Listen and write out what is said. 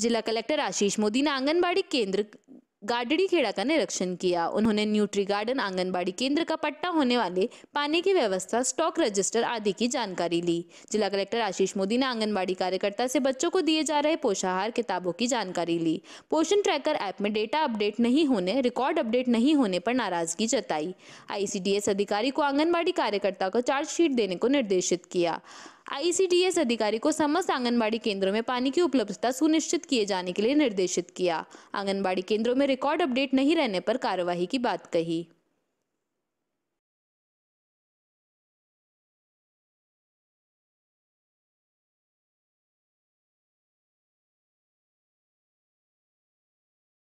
जिला कलेक्टर आशीष मोदी ने आंगनबाड़ी केंद्र गाडड़ी खेड़ा का निरीक्षण किया उन्होंने न्यूट्री गार्डन आंगनबाड़ी केंद्र का पट्टा होने वाले पानी की व्यवस्था स्टॉक रजिस्टर आदि की जानकारी ली जिला कलेक्टर आशीष मोदी ने आंगनबाड़ी कार्यकर्ता से बच्चों को दिए जा रहे पोषाहार किताबों की जानकारी ली पोषण ट्रैकर ऐप में डेटा अपडेट नहीं होने रिकॉर्ड अपडेट नहीं होने पर नाराजगी जताई आईसीडीएस अधिकारी को आंगनबाड़ी कार्यकर्ता को चार्जशीट देने को निर्देशित किया आईसीडीएस अधिकारी को समस्त आंगनबाड़ी केंद्रों में पानी की उपलब्धता सुनिश्चित किए जाने के लिए निर्देशित किया आंगनबाड़ी केंद्रों में रिकॉर्ड अपडेट नहीं रहने पर कार्रवाई की बात कही